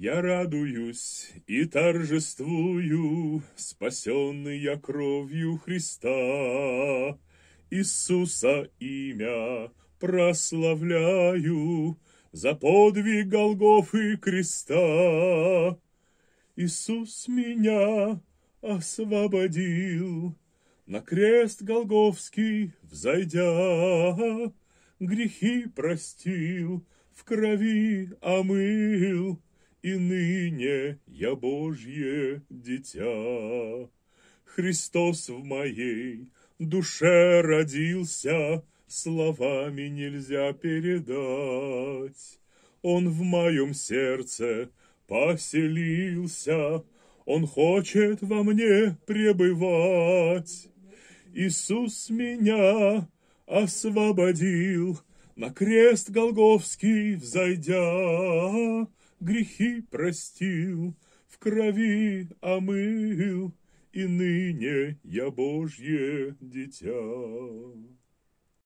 Я радуюсь и торжествую, спасенный я кровью Христа. Иисуса имя прославляю за подвиг голгов и креста. Иисус меня освободил, на крест Голговский взойдя, грехи простил, в крови омыл и ныне я Божье дитя. Христос в моей душе родился, словами нельзя передать. Он в моем сердце поселился, он хочет во мне пребывать. Иисус меня освободил, на крест Голговский взойдя грехи простил, в крови омыл, и ныне я Божье дитя.